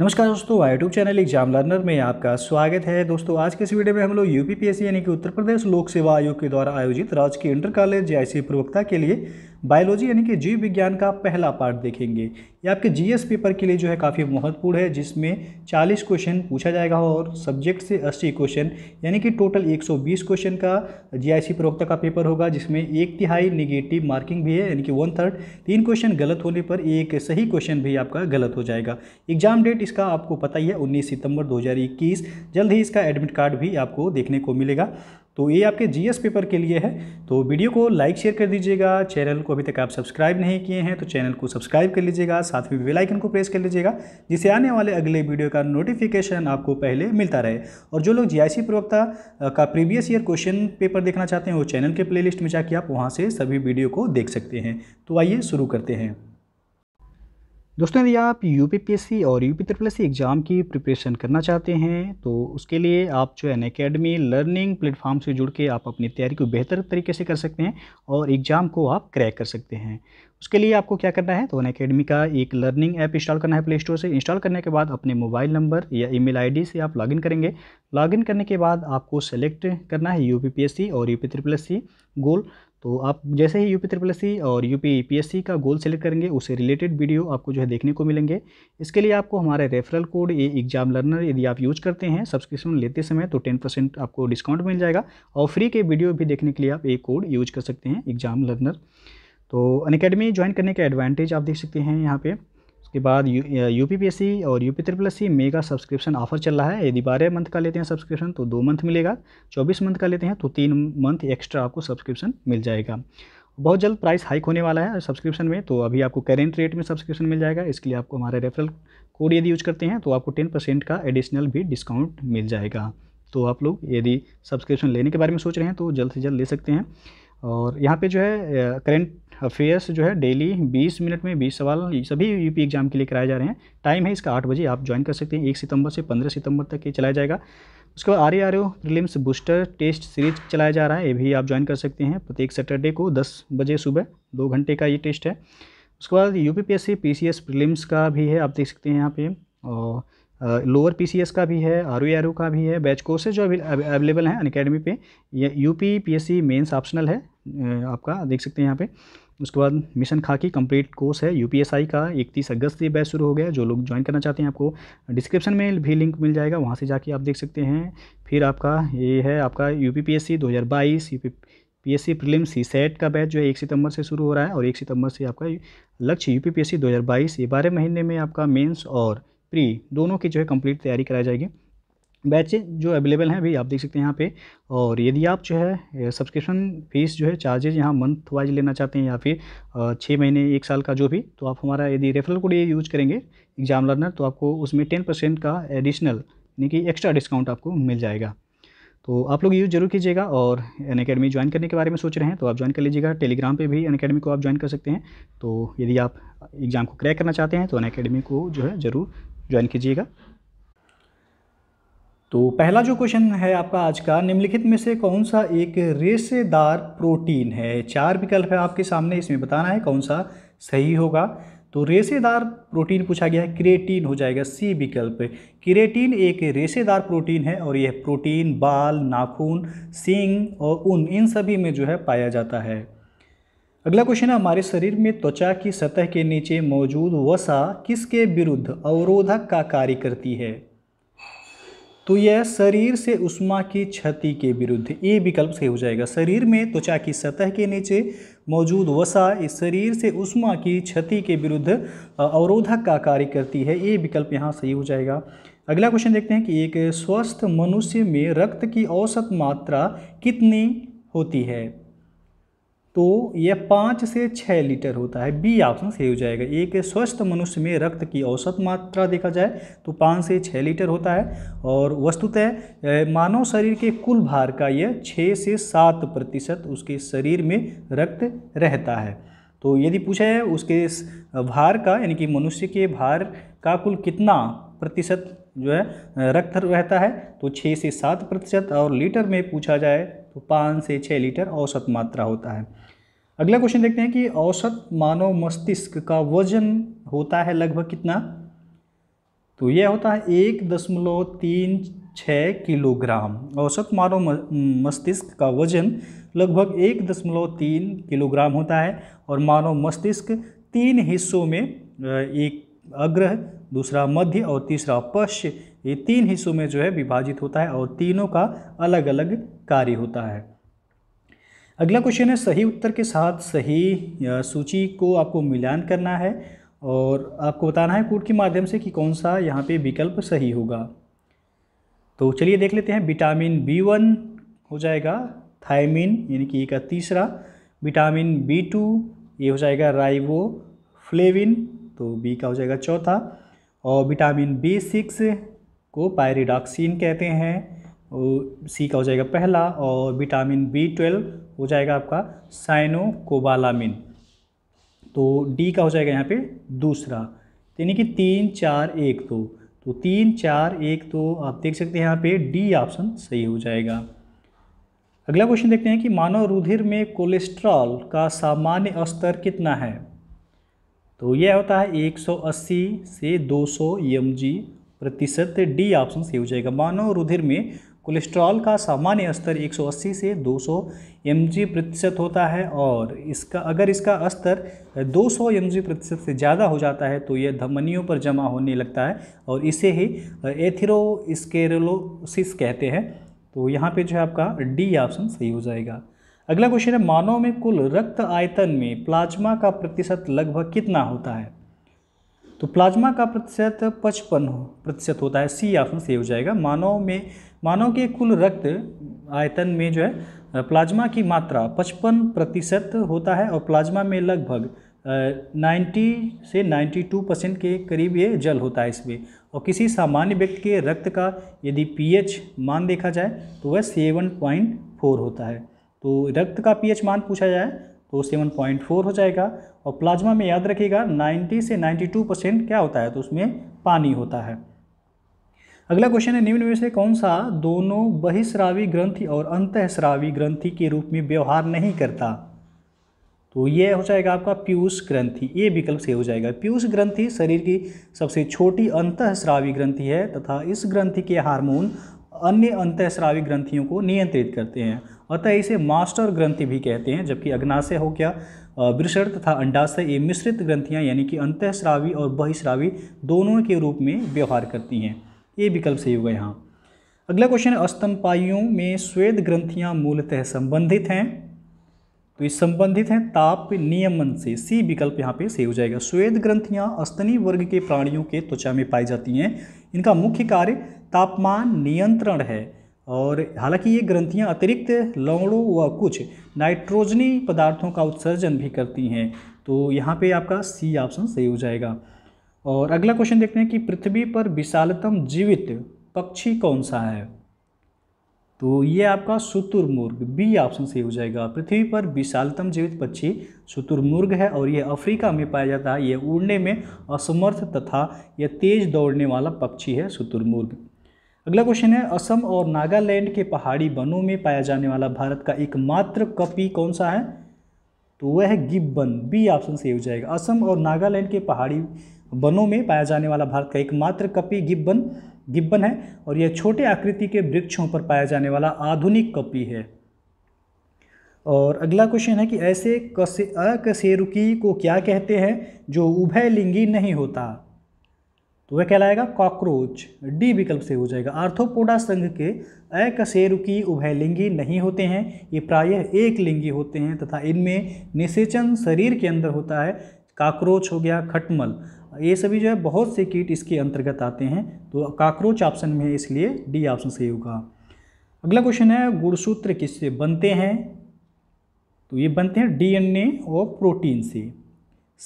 नमस्कार दोस्तों YouTube channel exam learner में आपका स्वागत है दोस्तों आज के इस वीडियो में हम लोग यूपीपीएससी यानी कि उत्तर प्रदेश लोक सेवा आयोग के द्वारा आयोजित राजकीय इंटर कॉलेज जैसी प्रवक्ता के लिए बायोलॉजी यानी कि जीव विज्ञान का पहला पार्ट देखेंगे ये आपके जीएस पेपर के लिए जो है काफ़ी महत्वपूर्ण है जिसमें 40 क्वेश्चन पूछा जाएगा और सब्जेक्ट से 80 क्वेश्चन यानी कि टोटल 120 क्वेश्चन का जीआईसी प्रवक्ता का पेपर होगा जिसमें एक तिहाई निगेटिव मार्किंग भी है यानी कि वन थर्ड तीन क्वेश्चन गलत होने पर एक सही क्वेश्चन भी आपका गलत हो जाएगा एग्जाम डेट इसका आपको पता ही है उन्नीस सितंबर दो जल्द ही इसका एडमिट कार्ड भी आपको देखने को मिलेगा तो ये आपके जीएस पेपर के लिए है तो वीडियो को लाइक शेयर कर दीजिएगा चैनल को अभी तक आप सब्सक्राइब नहीं किए हैं तो चैनल को सब्सक्राइब कर लीजिएगा साथ में बेल आइकन को प्रेस कर लीजिएगा जिससे आने वाले अगले वीडियो का नोटिफिकेशन आपको पहले मिलता रहे और जो लोग जीआईसी प्रवक्ता का प्रीवियस ईयर क्वेश्चन पेपर देखना चाहते हैं वो चैनल के प्ले में जाके आप वहाँ से सभी वीडियो को देख सकते हैं तो आइए शुरू करते हैं दोस्तों यदि आप यू पी और यू पी एग्ज़ाम की प्रिपरेशन करना चाहते हैं तो उसके लिए आप जो है एन अकेडमी लर्निंग प्लेटफॉर्म से जुड़ के आप अपनी तैयारी को बेहतर तरीके से कर सकते हैं और एग्ज़ाम को आप क्रैक कर सकते हैं उसके लिए आपको क्या करना है तो एन अकेडमी का एक लर्निंग ऐप इंस्टॉल करना है प्ले स्टोर से इंस्टॉल करने के बाद अपने मोबाइल नंबर या ईमेल आईडी से आप लॉगिन करेंगे लॉगिन करने के बाद आपको सेलेक्ट करना है यू और यू पी गोल तो आप जैसे ही यूपी त्रिपल सी और यूपी पीएससी का गोल सेलेक्ट करेंगे उससे रिलेटेड वीडियो आपको जो है देखने को मिलेंगे इसके लिए आपको हमारे रेफरल कोड ये एग्जाम लर्नर यदि आप यूज करते हैं सब्सक्रिप्शन लेते समय तो टेन परसेंट आपको डिस्काउंट मिल जाएगा और फ्री के वीडियो भी देखने के लिए आप एक कोड यूज कर सकते हैं एग्जाम लर्नर तो अन ज्वाइन करने का एडवांटेज आप देख सकते हैं यहाँ पर उसके बाद U U P P S C और U P triple S C mega subscription offer चल रहा है यदि बारह मंथ का लेते हैं सब्सक्रिप्शन तो दो मंथ मिलेगा चौबीस मंथ का लेते हैं तो तीन मंथ एक्स्ट्रा आपको सब्सक्रिप्शन मिल जाएगा बहुत जल्द प्राइस हाइक होने वाला है सब्सक्रिप्शन में तो अभी आपको करेंट रेट में सब्सक्रिप्शन मिल जाएगा इसके लिए आपको हमारे रेफरल कोड यदि यूज करते हैं तो आपको टेन परसेंट का एडिशनल भी डिस्काउंट मिल जाएगा तो आप लोग यदि सब्सक्रिप्शन लेने के बारे में सोच रहे हैं तो जल्द से जल्द ले सकते हैं और यहाँ पे जो है करेंट अफेयर्स जो है डेली 20 मिनट में 20 सवाल सभी यूपी एग्जाम के लिए कराए जा रहे हैं टाइम है इसका आठ बजे आप ज्वाइन कर सकते हैं एक सितंबर से पंद्रह सितंबर तक ये चलाया जाएगा उसके बाद R A R O prelims booster test series चलाया जा रहा है ये भी आप ज्वाइन कर सकते हैं प्रत्येक सैटरडे को दस बजे सुबह दो घंटे का ये टेस्ट है उसके बाद U P P S C P C S prelims का भी है आप देख सकते हैं यहाँ पे और लोअर पीसीएस का भी है आर आर का भी है बैच कोर्सेज जो अभी अवेलेबल हैं अकेडमी पे ये U P P S C mains optional है आपका देख सकते हैं यहाँ पे उसके बाद मिशन खाकी कंप्लीट कोर्स है यूपीएसआई का इकतीस अगस्त से बैच शुरू हो गया जो लोग ज्वाइन करना चाहते हैं आपको डिस्क्रिप्शन में भी लिंक मिल जाएगा वहाँ से जाके आप देख सकते हैं फिर आपका ये है आपका U P P S C दो हज़ार बाईस U P P S C C set का बैच जो है एक सितंबर से शुरू हो रहा है और एक सितंबर से आपका लक्ष्य U P P S C दो हज़ार बाईस ये बारह महीने में आपका मेंस और प्री दोनों की जो है कंप्लीट तैयारी कराई जाएगी बैचे जो अवेलेबल हैं भी आप देख सकते हैं यहाँ पे और यदि आप जो है सब्सक्रिप्शन फीस जो है चार्जेज यहाँ मंथ वाइज लेना चाहते हैं या फिर छः महीने एक साल का जो भी तो आप हमारा यदि रेफरल कोड ये यूज करेंगे एग्जाम लर्नर तो आपको उसमें टेन परसेंट का एडिशनल यानी कि एक्स्ट्रा डिस्काउंट आपको मिल जाएगा तो आप लोग यूज़ जरूर कीजिएगा और अन अकेडमी ज्वाइन करने के बारे में सोच रहे हैं तो आप ज्वाइन कर लीजिएगा टेलीग्राम पर भी अन अकेडमी को आप ज्वाइन कर सकते हैं तो यदि आप एग्ज़ाम को क्रैक करना चाहते हैं तो अन अकेडमी को जो है ज़रूर ज्वाइन कीजिएगा तो पहला जो क्वेश्चन है आपका आज का निम्नलिखित में से कौन सा एक रेसेदार प्रोटीन है चार विकल्प है आपके सामने इसमें बताना है कौन सा सही होगा तो रेसेदार प्रोटीन पूछा गया है क्रेटीन हो जाएगा सी विकल्प क्रिएटीन एक रेसेदार प्रोटीन है और यह प्रोटीन बाल नाखून सींग और ऊन इन सभी में जो है पाया जाता है अगला क्वेश्चन है हमारे शरीर में त्वचा की सतह के नीचे मौजूद वसा किसके विरुद्ध अवरोधक का कार्य करती है तो यह शरीर से उष्मा की क्षति के विरुद्ध ए विकल्प सही हो जाएगा शरीर में त्वचा की सतह के नीचे मौजूद वसा इस शरीर से उष्मा की क्षति के विरुद्ध अवरोधक का कार्य करती है ए विकल्प यहाँ सही हो जाएगा अगला क्वेश्चन देखते हैं कि एक स्वस्थ मनुष्य में रक्त की औसत मात्रा कितनी होती है तो यह पाँच से छः लीटर होता है बी ऑप्शन सही हो जाएगा एक स्वस्थ मनुष्य में रक्त की औसत मात्रा देखा जाए तो पाँच से छः लीटर होता है और वस्तुतः मानव शरीर के कुल भार का यह छः से सात प्रतिशत उसके शरीर में रक्त रहता है तो यदि पूछा है उसके भार का यानी कि मनुष्य के भार का कुल कितना प्रतिशत जो है रक्त रहता है तो छः से सात प्रतिशत और लीटर में पूछा जाए तो पाँच से छः लीटर औसत मात्रा होता है अगला क्वेश्चन देखते हैं कि औसत मानव मस्तिष्क का वजन होता है लगभग कितना तो यह होता है एक दशमलव तीन छः किलोग्राम औसत मानव मस्तिष्क का वजन लगभग एक दशमलव तीन किलोग्राम होता है और मानव मस्तिष्क तीन हिस्सों में एक अग्रह दूसरा मध्य और तीसरा पश्य ये तीन हिस्सों में जो है विभाजित होता है और तीनों का अलग अलग कार्य होता है अगला क्वेश्चन है सही उत्तर के साथ सही सूची को आपको मिलान करना है और आपको बताना है कोड के माध्यम से कि कौन सा यहाँ पे विकल्प सही होगा तो चलिए देख लेते हैं विटामिन बी वन हो जाएगा थायमिन यानी कि का तीसरा विटामिन बी टू ये हो जाएगा राइवो फ्लेविन तो बी का हो जाएगा चौथा और विटामिन बी सिक्स को पायरिडॉक्सिन कहते हैं और सी का हो जाएगा पहला और विटामिन बी ट्वेल्व हो जाएगा आपका साइनोकोबालामिन तो डी का हो जाएगा यहाँ पे दूसरा तो यानी कि तीन चार एक दो तो।, तो तीन चार एक दो तो आप देख सकते हैं यहाँ पे डी ऑप्शन सही हो जाएगा अगला क्वेश्चन देखते हैं कि मानव रुधिर में कोलेस्ट्रॉल का सामान्य स्तर कितना है तो यह होता है 180 से 200 सौ प्रतिशत डी ऑप्शन सही हो जाएगा मानव रुधिर में कोलेस्ट्रॉल का सामान्य स्तर 180 से 200 सौ प्रतिशत होता है और इसका अगर इसका स्तर 200 सौ प्रतिशत से ज़्यादा हो जाता है तो यह धमनियों पर जमा होने लगता है और इसे ही एथिरोस्केरोलोसिस कहते हैं तो यहाँ पे जो है आपका डी ऑप्शन सही हो जाएगा अगला क्वेश्चन है मानव में कुल रक्त आयतन में प्लाज्मा का प्रतिशत लगभग कितना होता है तो प्लाज्मा का प्रतिशत पचपन हो प्रतिशत होता है सी ऑप्शन सही हो जाएगा मानव में मानव के कुल रक्त आयतन में जो है प्लाज्मा की मात्रा पचपन प्रतिशत होता है और प्लाज्मा में लगभग नाइन्टी से नाइन्टी टू परसेंट के करीब ये जल होता है इसमें और किसी सामान्य व्यक्ति के रक्त का यदि पीएच मान देखा जाए तो वह सेवन पॉइंट फोर होता है तो रक्त का पीएच मान पूछा जाए तो सेवन पॉइंट फोर हो जाएगा और प्लाज्मा में याद रखिएगा नाइन्टी से नाइन्टी टू परसेंट क्या होता है तो उसमें पानी होता है अगला क्वेश्चन है निम्न में से कौन सा दोनों बहिश्रावी ग्रंथि और श्रावी ग्रंथि के रूप में व्यवहार नहीं करता तो ये हो जाएगा आपका पीयूष ग्रंथि ये विकल्प से हो जाएगा पीयूष ग्रंथि शरीर की सबसे छोटी अंतःस्रावी ग्रंथि है तथा इस ग्रंथि के हार्मोन अन्य श्रावी ग्रंथियों को नियंत्रित करते हैं अतः इसे मास्टर ग्रंथि भी कहते हैं जबकि अग्नाशय हो क्या वृषण तथा अंडाशय ये मिश्रित ग्रंथियाँ यानी कि अंतःश्रावी और बहिश्रावी दोनों के रूप में व्यवहार करती हैं ये विकल्प सही होगा यहाँ अगला क्वेश्चन है स्तनपाइयों में स्वेद ग्रंथियाँ मूलतः संबंधित हैं तो ये संबंधित हैं ताप नियमन से सी विकल्प यहाँ पे सही हो जाएगा स्वेद ग्रंथियाँ अस्तनी वर्ग के प्राणियों के त्वचा में पाई जाती हैं इनका मुख्य कार्य तापमान नियंत्रण है और हालांकि ये ग्रंथियां अतिरिक्त लवणों व कुछ नाइट्रोजनी पदार्थों का उत्सर्जन भी करती हैं तो यहाँ पे आपका सी ऑप्शन सही हो जाएगा और अगला क्वेश्चन देखते हैं कि पृथ्वी पर विशालतम जीवित पक्षी कौन सा है तो ये आपका शुतुरमुर्ग बी ऑप्शन सही हो जाएगा पृथ्वी पर विशालतम जीवित पक्षी शुतुरमुर्ग है और ये अफ्रीका में पाया जाता है ये उड़ने में असमर्थ तथा यह तेज दौड़ने वाला पक्षी है शुतुरमुर्ग अगला क्वेश्चन है असम और नागालैंड के पहाड़ी वनों में पाया जाने वाला भारत का एकमात्र कपी कौन सा है तो वह है गिब्बन बी ऑप्शन सही हो जाएगा असम और नागालैंड के पहाड़ी वनों में पाया जाने वाला भारत का एकमात्र कपी गिब्बन गिब्बन है और यह छोटे आकृति के वृक्षों पर पाया जाने वाला आधुनिक कपी है और अगला क्वेश्चन है कि ऐसे कसे अकशेरुकी को क्या कहते हैं जो उभयलिंगी नहीं होता तो वह कहलाएगा कॉकरोच डी विकल्प से हो जाएगा आर्थोपोडा संघ के अकशेरुकी उभयलिंगी नहीं होते हैं ये प्रायः एक लिंगी होते हैं तथा इनमें निषेचन शरीर के अंदर होता है काकरोच हो गया खटमल ये सभी जो है बहुत से कीट इसके अंतर्गत आते हैं तो काकरोच ऑप्शन में है इसलिए डी ऑप्शन सही होगा अगला क्वेश्चन है गुणसूत्र किससे बनते हैं तो ये बनते हैं डीएनए और प्रोटीन से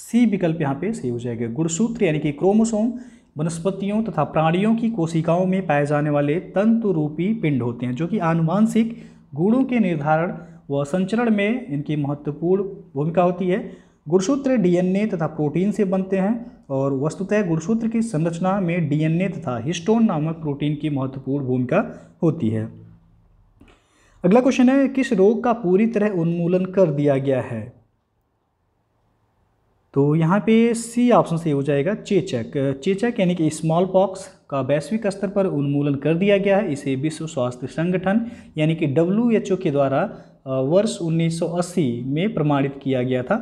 सी विकल्प यहाँ पे सही हो जाएगा गुणसूत्र यानी कि क्रोमोसोम वनस्पतियों तथा प्राणियों की कोशिकाओं में पाए जाने वाले तंतु रूपी पिंड होते हैं जो कि आनुवांशिक गुणों के निर्धारण व संचरण में इनकी महत्वपूर्ण भूमिका होती है गुणसूत्र डीएनए तथा प्रोटीन से बनते हैं और वस्तुतः गुणसूत्र की संरचना में डीएनए तथा हिस्टोन नामक प्रोटीन की महत्वपूर्ण भूमिका होती है अगला क्वेश्चन है किस रोग का पूरी तरह उन्मूलन कर दिया गया है तो यहाँ पे सी ऑप्शन से हो जाएगा चेचक चेचक यानी कि स्मॉल पॉक्स का वैश्विक स्तर पर उन्मूलन कर दिया गया है इसे विश्व स्वास्थ्य संगठन यानी कि डब्ल्यू के द्वारा वर्ष 1980 में प्रमाणित किया गया था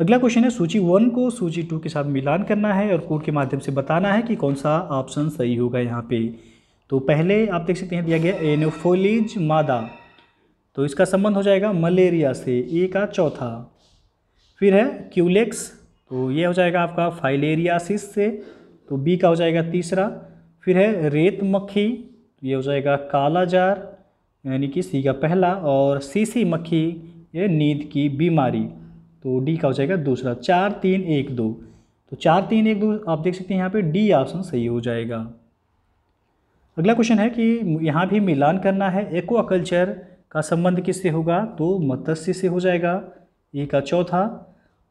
अगला क्वेश्चन है सूची वन को सूची टू के साथ मिलान करना है और कोड के माध्यम से बताना है कि कौन सा ऑप्शन सही होगा यहाँ पे तो पहले आप देख सकते हैं दिया गया एनोफोलिज मादा तो इसका संबंध हो जाएगा मलेरिया से ए का चौथा फिर है क्यूलेक्स e तो ये हो जाएगा आपका फाइलेरियासिस से तो बी का हो जाएगा तीसरा फिर है रेत मक्खी तो ये हो जाएगा कालाजार यानी कि सी का पहला और सीसी मक्खी ये नींद की बीमारी तो डी का हो जाएगा दूसरा चार तीन एक दो तो चार तीन एक दो आप देख सकते हैं यहाँ पे डी ऑप्शन सही हो जाएगा अगला क्वेश्चन है कि यहाँ भी मिलान करना है एक्वा कल्चर का संबंध किससे होगा तो मत्स्य से हो जाएगा ई का चौथा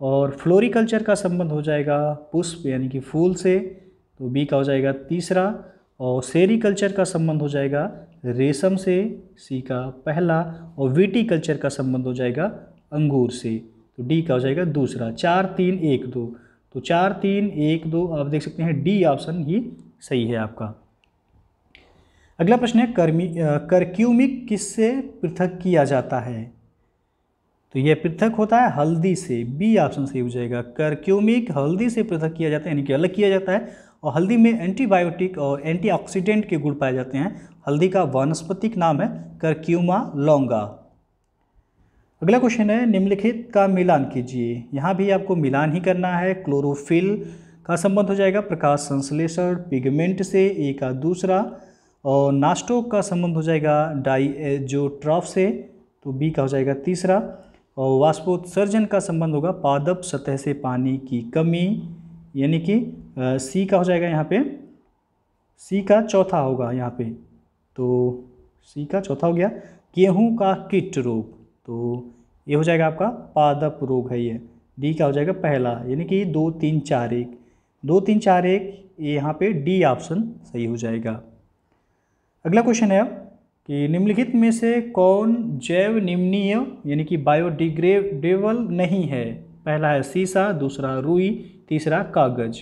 और फ्लोरिकल्चर का संबंध हो जाएगा पुष्प यानी कि फूल से तो बी का हो जाएगा तीसरा और सेरिकल्चर का संबंध हो जाएगा रेशम से सी का पहला और कल्चर का संबंध हो जाएगा अंगूर से तो डी का हो जाएगा दूसरा चार तीन एक दो तो चार तीन एक दो आप देख सकते हैं डी ऑप्शन ही सही है आपका अगला प्रश्न है कर्मी करक्यूमिक किससे पृथक किया जाता है तो यह पृथक होता है हल्दी से बी ऑप्शन सही हो जाएगा करक्यूमिक हल्दी से पृथक किया जाता है यानी कि अलग किया जाता है और हल्दी में एंटीबायोटिक और एंटीऑक्सीडेंट के गुण पाए जाते हैं हल्दी का वानस्पतिक नाम है करक्यूमा लौंगा अगला क्वेश्चन है निम्नलिखित का मिलान कीजिए यहाँ भी आपको मिलान ही करना है क्लोरोफिल का संबंध हो जाएगा प्रकाश संश्लेषण पिगमेंट से एक का दूसरा और नास्टोक का संबंध हो जाएगा डाई से तो बी का हो जाएगा तीसरा और वाष्पोत्सर्जन का संबंध होगा पादप सतह से पानी की कमी यानी कि सी का हो जाएगा यहाँ पे सी का चौथा होगा यहाँ पे तो सी का चौथा हो गया गेहूँ का किट रोग तो ये हो जाएगा आपका पादप रोग है ये डी का हो जाएगा पहला यानी कि दो तीन चार एक दो तीन चार एक यहाँ पे डी ऑप्शन सही हो जाएगा अगला क्वेश्चन है अब कि निम्नलिखित में से कौन जैव निम्नीय यानी कि बायोडिग्रेडेबल नहीं है पहला है सीसा दूसरा रुई तीसरा कागज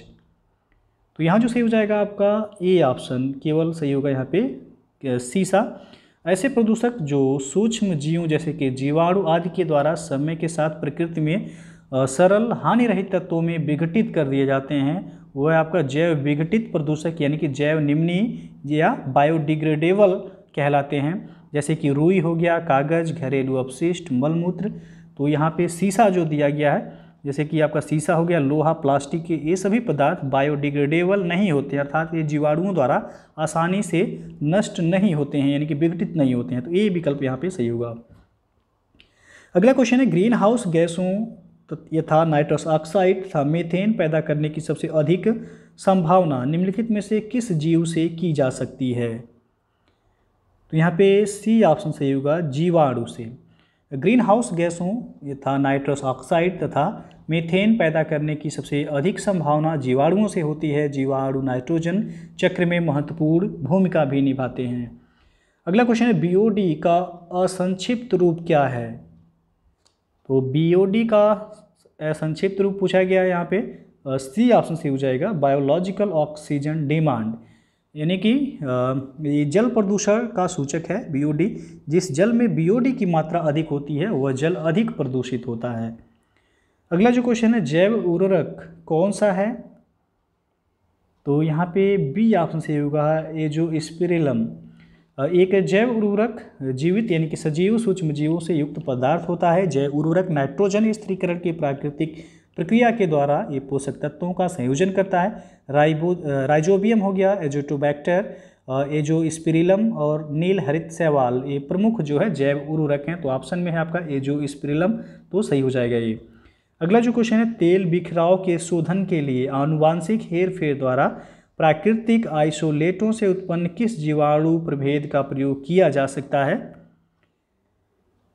तो यहाँ जो सही हो जाएगा आपका ए ऑप्शन केवल सही होगा यहाँ पे सीसा ऐसे प्रदूषक जो सूक्ष्म जीवों जैसे कि जीवाणु आदि के द्वारा समय के साथ प्रकृति में सरल हानि रहित तत्वों में विघटित कर दिए जाते हैं वह आपका जैव विघटित प्रदूषक यानी कि जैव निम्नी या बायोडिग्रेडेबल कहलाते हैं जैसे कि रुई हो गया कागज़ घरेलू अपशिष्ट मलमूत्र तो यहाँ पे सीसा जो दिया गया है जैसे कि आपका सीसा हो गया लोहा प्लास्टिक के ये सभी पदार्थ बायोडिग्रेडेबल नहीं होते अर्थात ये जीवाणुओं द्वारा आसानी से नष्ट नहीं होते हैं यानी कि विघटित नहीं होते हैं तो ये विकल्प यहाँ पे सही होगा अगला क्वेश्चन है ग्रीन हाउस गैसों यथा नाइट्रस ऑक्साइड तथा मेथेन पैदा करने की सबसे अधिक संभावना निम्नलिखित में से किस जीव से की जा सकती है तो यहाँ पे सी ऑप्शन सही होगा जीवाणु से ग्रीन हाउस गैसों यथा नाइट्रस ऑक्साइड तथा मीथेन पैदा करने की सबसे अधिक संभावना जीवाणुओं से होती है जीवाणु नाइट्रोजन चक्र में महत्वपूर्ण भूमिका भी निभाते हैं अगला क्वेश्चन है बीओडी का असंक्षिप्त रूप क्या है तो बीओडी का असंक्षिप्त रूप पूछा गया है यहाँ पे सी ऑप्शन से हो जाएगा बायोलॉजिकल ऑक्सीजन डिमांड यानी कि ये जल प्रदूषण का सूचक है बीओडी जिस जल में बीओडी की मात्रा अधिक होती है वह जल अधिक प्रदूषित होता है अगला जो क्वेश्चन है जैव उर्वरक कौन सा है तो यहाँ पे बी ऑप्शन सही होगा ये जो स्पिरिलम एक जैव उर्वरक जीवित यानी कि सजीव सूक्ष्म जीवों से युक्त पदार्थ होता है जैव उर्वरक नाइट्रोजन स्त्रीकरण की प्राकृतिक प्रक्रिया के द्वारा ये पोषक तत्वों का संयोजन करता है राइबो राइजोबियम हो गया एजोटोबैक्टर एजो स्पिरिलम और नील हरित सवाल ये प्रमुख जो है जैव उर्वरक हैं तो ऑप्शन में है आपका एजो स्पिरिलम तो सही हो जाएगा ये अगला जो क्वेश्चन है तेल बिखराव के शोधन के लिए आनुवांशिक हेरफेर द्वारा प्राकृतिक आइसोलेटों से उत्पन्न किस जीवाणु प्रभेद का प्रयोग किया जा सकता है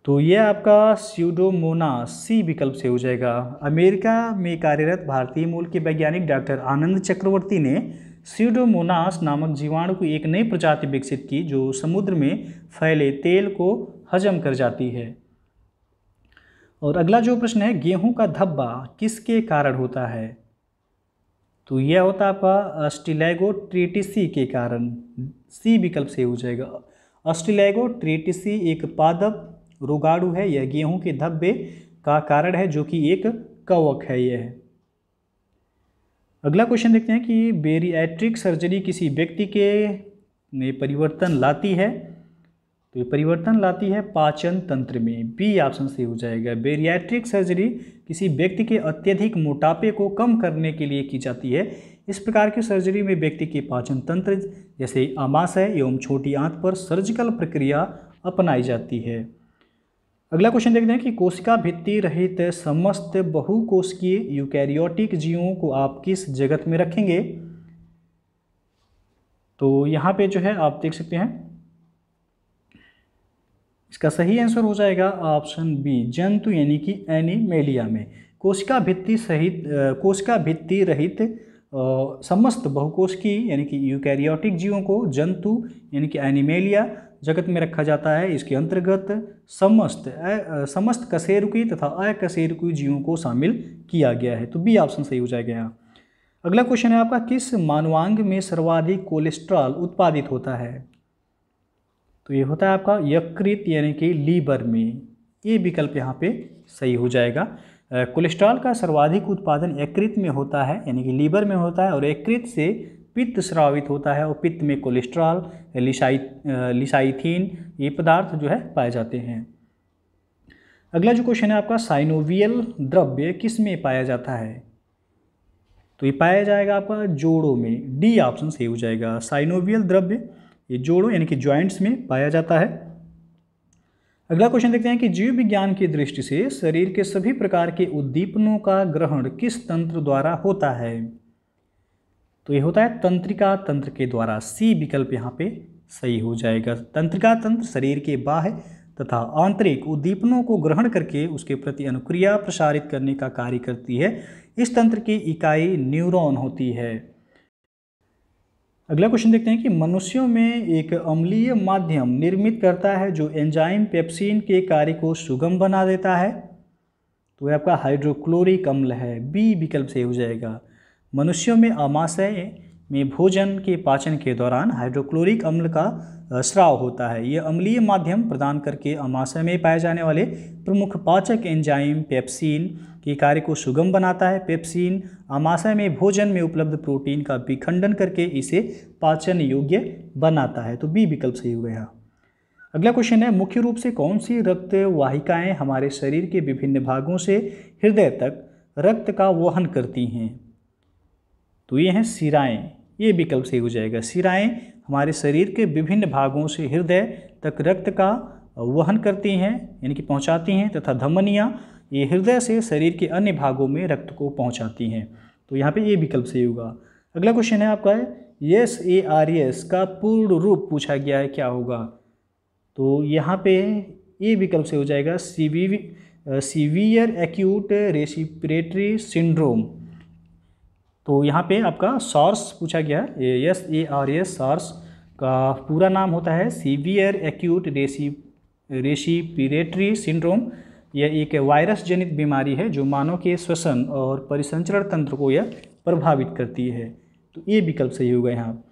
तो ये आपका स्यूडोमोना सी विकल्प से हो जाएगा अमेरिका में कार्यरत भारतीय मूल के वैज्ञानिक डॉक्टर आनंद चक्रवर्ती ने स्यूडोमोनास नामक जीवाणु की एक नई प्रजाति विकसित की जो समुद्र में फैले तेल को हजम कर जाती है और अगला जो प्रश्न है गेहूं का धब्बा किसके कारण होता है तो यह होता आपका ट्रीटिसी के कारण सी विकल्प से हो जाएगा ट्रीटिसी एक पादप रोगाड़ू है यह गेहूं के धब्बे का कारण है जो कि एक कवक है यह अगला क्वेश्चन देखते हैं कि बेरिएट्रिक सर्जरी किसी व्यक्ति के में परिवर्तन लाती है तो ये परिवर्तन लाती है पाचन तंत्र में बी ऑप्शन से हो जाएगा बेरियाट्रिक सर्जरी किसी व्यक्ति के अत्यधिक मोटापे को कम करने के लिए की जाती है इस प्रकार की सर्जरी में व्यक्ति के पाचन तंत्र जैसे आमाशय एवं छोटी आंत पर सर्जिकल प्रक्रिया अपनाई जाती है अगला क्वेश्चन देखते हैं कि कोशिका भित्ति रहित समस्त बहुकोशिकीय यूकैरियोटिक जीवों को आप किस जगत में रखेंगे तो यहाँ पे जो है आप देख सकते हैं इसका सही आंसर हो जाएगा ऑप्शन बी जंतु यानी कि एनिमेलिया में कोशिका भित्ति सहित कोशिका भित्ति रहित समस्त बहुकोशिकीय यानी कि यूकैरियोटिक जीवों को जंतु यानी कि एनिमेलिया जगत में रखा जाता है इसके अंतर्गत समस्त समस्त कशेरुकी तथा अकशेरुकी जीवों को शामिल किया गया है तो बी ऑप्शन सही हो जाएगा यहाँ अगला क्वेश्चन है आपका किस मानवांग में सर्वाधिक कोलेस्ट्रॉल उत्पादित होता है तो ये होता है आपका यकृत यानी कि लीवर में ये विकल्प यहाँ पे सही हो जाएगा कोलेस्ट्रॉल का सर्वाधिक उत्पादन यकृत में होता है यानी कि लीवर में होता है और यकृत से पित्त स्रावित होता है और पित्त में कोलेस्ट्रॉल लिसाइ लिसाइथीन ये पदार्थ जो है पाए जाते हैं अगला जो क्वेश्चन है आपका साइनोवियल द्रव्य किस में पाया जाता है तो ये पाया जाएगा आपका जोड़ों में डी ऑप्शन सही हो जाएगा साइनोवियल द्रव्य ये जोड़ों यानी कि ज्वाइंट्स में पाया जाता है अगला क्वेश्चन देखते हैं कि जीव विज्ञान की दृष्टि से शरीर के सभी प्रकार के उद्दीपनों का ग्रहण किस तंत्र द्वारा होता है तो ये होता है तंत्रिका तंत्र के द्वारा सी विकल्प यहाँ पे सही हो जाएगा तंत्रिका तंत्र शरीर के बाह्य तथा आंतरिक उद्दीपनों को ग्रहण करके उसके प्रति अनुक्रिया प्रसारित करने का कार्य करती है इस तंत्र की इकाई न्यूरॉन होती है अगला क्वेश्चन देखते हैं कि मनुष्यों में एक अम्लीय माध्यम निर्मित करता है जो एंजाइम पेप्सिन के कार्य को सुगम बना देता है तो यह आपका हाइड्रोक्लोरिक अम्ल है बी विकल्प सही हो जाएगा मनुष्यों में आमाशय में भोजन के पाचन के दौरान हाइड्रोक्लोरिक अम्ल का स्राव होता है यह अम्लीय माध्यम प्रदान करके अमाशय में पाए जाने वाले प्रमुख पाचक एंजाइम पेप्सिन के कार्य को सुगम बनाता है पेप्सिन अमाशय में भोजन में उपलब्ध प्रोटीन का विखंडन करके इसे पाचन योग्य बनाता है तो बी विकल्प सही हो गया अगला क्वेश्चन है मुख्य रूप से कौन सी रक्त वाहिकाएँ हमारे शरीर के विभिन्न भागों से हृदय तक रक्त का वहन करती हैं तो ये हैं सिराएँ ये विकल्प सही हो जाएगा सिराएँ हमारे शरीर के विभिन्न भागों से हृदय तक रक्त का वहन करती हैं यानी कि पहुंचाती हैं तथा धमनियाँ ये हृदय से शरीर के अन्य भागों में रक्त को पहुंचाती हैं तो यहाँ पे ये विकल्प सही होगा अगला क्वेश्चन है आपका यस ए आर एस का पूर्ण रूप पूछा गया है क्या होगा तो यहाँ पे ये विकल्प से हो जाएगा सीवी सीवियर एक्यूट रेसिपरेटरी सिंड्रोम तो यहाँ पे आपका सॉर्स पूछा गया है S A R S SARS का पूरा नाम होता है सीवियर एक्यूट रेसी रेसिपिरेटरी सिंड्रोम यह एक वायरस जनित बीमारी है जो मानव के श्वसन और परिसंचरण तंत्र को यह प्रभावित करती है तो ये विकल्प सही होगा यहाँ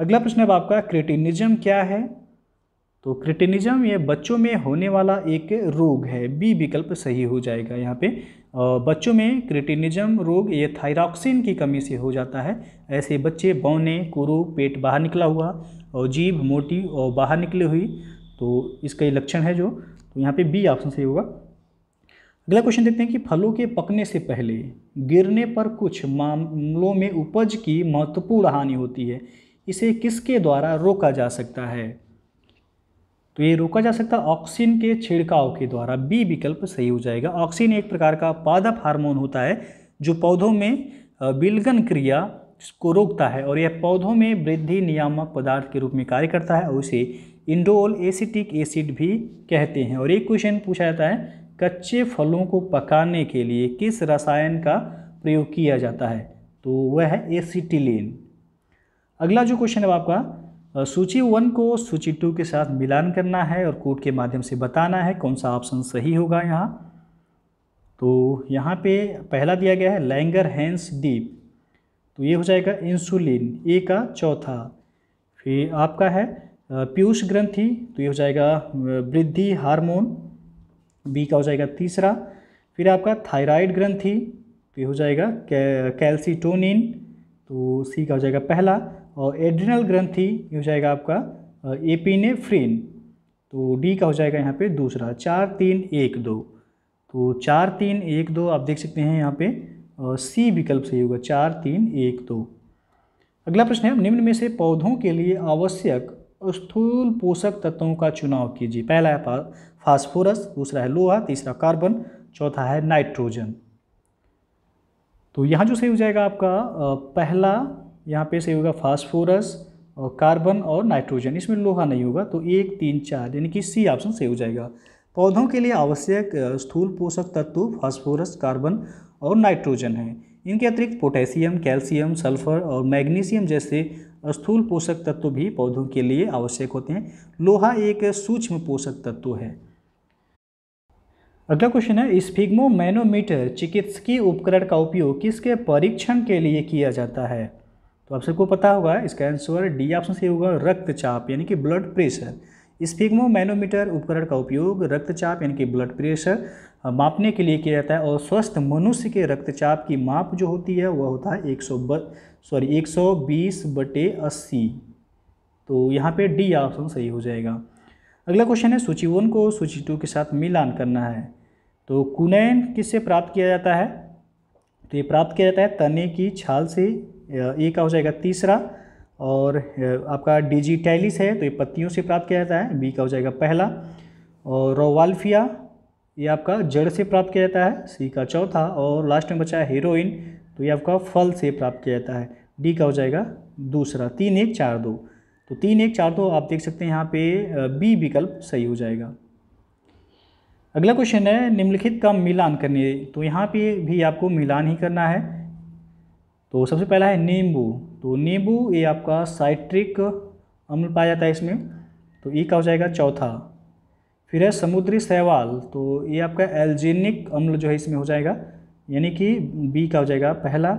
अगला प्रश्न अब आपका क्रिटिनिज्म क्या है तो क्रिटेनिज्म यह बच्चों में होने वाला एक रोग है बी विकल्प सही हो जाएगा यहाँ पे बच्चों में क्रिटिनिज्म रोग ये थायरॉक्सिन की कमी से हो जाता है ऐसे बच्चे बौने कुरु पेट बाहर निकला हुआ और जीभ मोटी और बाहर निकली हुई तो इसका ये लक्षण है जो तो यहाँ पे बी ऑप्शन सही होगा अगला क्वेश्चन देखते हैं कि फलों के पकने से पहले गिरने पर कुछ मामलों में उपज की महत्वपूर्ण हानि होती है इसे किसके द्वारा रोका जा सकता है तो ये रोका जा सकता है ऑक्सीन के छिड़काव के द्वारा बी विकल्प सही हो जाएगा ऑक्सीन एक प्रकार का पादप हार्मोन होता है जो पौधों में बिलगन क्रिया को रोकता है और यह पौधों में वृद्धि नियामक पदार्थ के रूप में कार्य करता है और उसे इंडोल एसिटिक एसिड भी कहते हैं और एक क्वेश्चन पूछा जाता है कच्चे फलों को पकाने के लिए किस रसायन का प्रयोग किया जाता है तो वह है एसिटिलीन अगला जो क्वेश्चन है आपका सूची वन को सूची टू के साथ मिलान करना है और कोड के माध्यम से बताना है कौन सा ऑप्शन सही होगा यहाँ तो यहाँ पे पहला दिया गया है लैंगर हैंस डीप तो ये हो जाएगा इंसुलिन ए का चौथा फिर आपका है पीयूष ग्रंथि तो ये हो जाएगा वृद्धि हार्मोन बी का हो जाएगा तीसरा फिर आपका थायराइड ग्रंथि तो ये हो जाएगा कै, कैल्सीटोनिन तो सी का हो जाएगा पहला और एड्रिनल ग्रंथि ये हो जाएगा आपका एपिनेफ्रिन तो डी का हो जाएगा यहाँ पे दूसरा चार तीन एक दो तो चार तीन एक दो आप देख सकते हैं यहाँ पे सी विकल्प सही होगा चार तीन एक दो अगला प्रश्न है निम्न में से पौधों के लिए आवश्यक स्थूल पोषक तत्वों का चुनाव कीजिए पहला है फास्फोरस दूसरा है लोहा तीसरा कार्बन चौथा है नाइट्रोजन तो यहाँ जो सही हो जाएगा आपका पहला यहाँ पे सही होगा फास्फोरस और कार्बन और नाइट्रोजन इसमें लोहा नहीं होगा तो एक तीन चार यानी कि सी ऑप्शन सही हो जाएगा पौधों के लिए आवश्यक स्थूल पोषक तत्व फास्फोरस कार्बन और नाइट्रोजन है इनके अतिरिक्त पोटेशियम कैल्शियम सल्फर और मैग्नीशियम जैसे स्थूल पोषक तत्व भी पौधों के लिए आवश्यक होते हैं लोहा एक सूक्ष्म पोषक तत्व है अगला क्वेश्चन है स्फिग्मो मैनोमीटर चिकित्सकीय उपकरण का उपयोग किसके परीक्षण के लिए किया जाता है तो आप सबको पता होगा इसका आंसर डी ऑप्शन से होगा रक्तचाप यानी कि ब्लड प्रेशर स्पीगमो मैनोमीटर उपकरण का उपयोग रक्तचाप यानी कि ब्लड प्रेशर मापने के लिए किया जाता है और स्वस्थ मनुष्य के रक्तचाप की माप जो होती है वह होता है एक सौ सॉरी एक सौ बीस बटे अस्सी तो यहाँ पे डी ऑप्शन सही हो जाएगा अगला क्वेश्चन है सूची वन को सूची टू के साथ मिलान करना है तो कुनैन किससे प्राप्त किया जाता है तो ये प्राप्त किया जाता है तने की छाल से ए का हो जाएगा तीसरा और आपका डिजिटैलिस है तो ये पत्तियों से प्राप्त किया जाता है बी का हो जाएगा पहला और रोवाल्फिया ये आपका जड़ से प्राप्त किया जाता है सी का चौथा और लास्ट में बचा है हीरोइन तो ये आपका फल से प्राप्त किया जाता है डी का हो जाएगा दूसरा तीन एक चार दो तो तीन एक चार दो आप देख सकते हैं यहाँ पे बी विकल्प सही हो जाएगा अगला क्वेश्चन है निम्नलिखित का मिलान करने तो यहाँ पे भी आपको मिलान ही करना है तो सबसे पहला है नींबू तो नींबू ये आपका साइट्रिक अम्ल पाया जाता है इसमें तो ई का हो जाएगा चौथा फिर है समुद्री सहवाल तो ये आपका एल्जेनिक अम्ल जो है इसमें हो जाएगा यानी कि बी का हो जाएगा पहला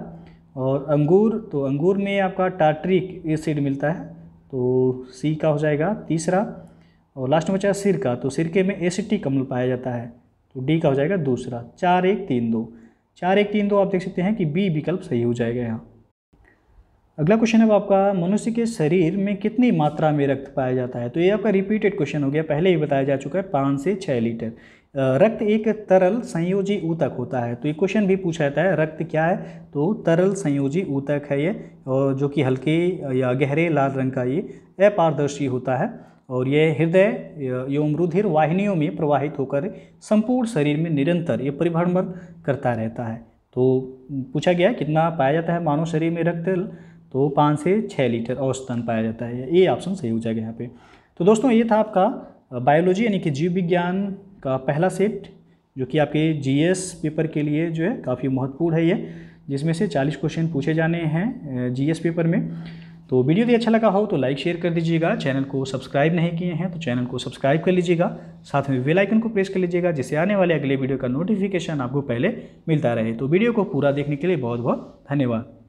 और अंगूर तो अंगूर में आपका टाट्रिक एसिड मिलता है तो सी का हो जाएगा तीसरा और लास्ट में बचा सिरका तो सिरके में एसिटिक अम्ल पाया जाता है तो डी का हो जाएगा दूसरा चार एक तीन दो चार एक तीन दो आप देख सकते हैं कि बी विकल्प सही हो जाएगा यहाँ अगला क्वेश्चन है आपका मनुष्य के शरीर में कितनी मात्रा में रक्त पाया जाता है तो ये आपका रिपीटेड क्वेश्चन हो गया पहले ही बताया जा चुका है पाँच से छः लीटर रक्त एक तरल संयोजी ऊतक होता है तो ये क्वेश्चन भी पूछा जाता है रक्त क्या है तो तरल संयोजी ऊतक है ये और जो कि हल्के या गहरे लाल रंग का ये अपारदर्शी होता है और ये हृदय एवं रुधिर वाहिनियों में प्रवाहित होकर संपूर्ण शरीर में निरंतर ये परिभ्रमण करता रहता है तो पूछा गया कितना पाया जाता है मानव शरीर में रक्त तो पाँच से छः लीटर औसतन पाया जाता है ये ऑप्शन सही हो जाएगा यहाँ पे तो दोस्तों ये था आपका बायोलॉजी यानी कि जीव विज्ञान का पहला सेट जो कि आपके जी पेपर के लिए जो है काफ़ी महत्वपूर्ण है ये जिसमें से चालीस क्वेश्चन पूछे जाने हैं जी पेपर में तो वीडियो यदि अच्छा लगा हो तो लाइक शेयर कर दीजिएगा चैनल को सब्सक्राइब नहीं किए हैं तो चैनल को सब्सक्राइब कर लीजिएगा साथ में बेल आइकन को प्रेस कर लीजिएगा जिससे आने वाले अगले वीडियो का नोटिफिकेशन आपको पहले मिलता रहे तो वीडियो को पूरा देखने के लिए बहुत बहुत धन्यवाद